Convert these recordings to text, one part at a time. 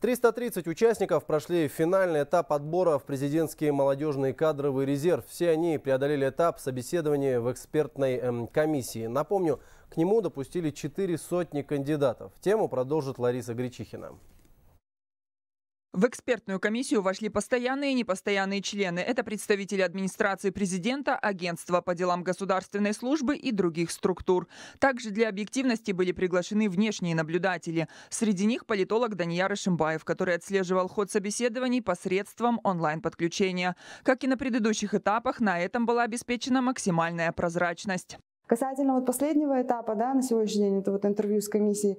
330 участников прошли финальный этап отбора в президентский молодежный кадровый резерв. Все они преодолели этап собеседования в экспертной эм, комиссии. Напомню, к нему допустили 4 сотни кандидатов. Тему продолжит Лариса Гречихина. В экспертную комиссию вошли постоянные и непостоянные члены. Это представители администрации президента, агентства по делам государственной службы и других структур. Также для объективности были приглашены внешние наблюдатели. Среди них политолог Данияр Ишимбаев, который отслеживал ход собеседований посредством онлайн-подключения. Как и на предыдущих этапах, на этом была обеспечена максимальная прозрачность. Касательно вот последнего этапа, да, на сегодняшний день, это вот интервью с комиссией,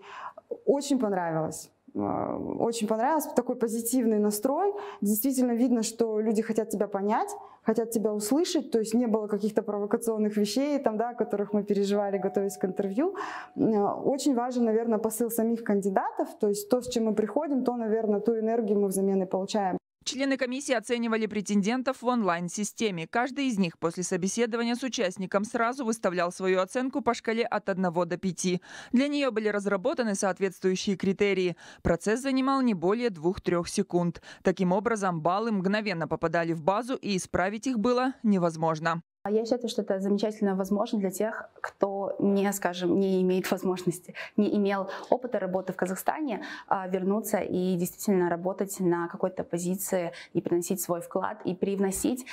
очень понравилось. Э, очень понравилось, такой позитивный настрой. Действительно видно, что люди хотят тебя понять, хотят тебя услышать, то есть не было каких-то провокационных вещей, там, да, о которых мы переживали, готовясь к интервью. Э, очень важен, наверное, посыл самих кандидатов, то есть то, с чем мы приходим, то, наверное, ту энергию мы взамен и получаем. Члены комиссии оценивали претендентов в онлайн-системе. Каждый из них после собеседования с участником сразу выставлял свою оценку по шкале от 1 до 5. Для нее были разработаны соответствующие критерии. Процесс занимал не более 2-3 секунд. Таким образом, баллы мгновенно попадали в базу, и исправить их было невозможно. А я считаю, что это замечательная возможность для тех, кто не, скажем, не имеет возможности, не имел опыта работы в Казахстане, а, вернуться и действительно работать на какой-то позиции и приносить свой вклад и привносить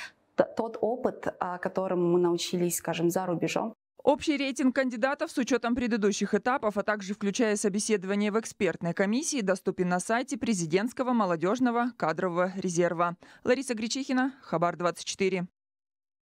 тот опыт, а, которому мы научились, скажем, за рубежом. Общий рейтинг кандидатов с учетом предыдущих этапов, а также включая собеседование в экспертной комиссии, доступен на сайте президентского молодежного кадрового резерва. Лариса Гречихина, Хабар 24.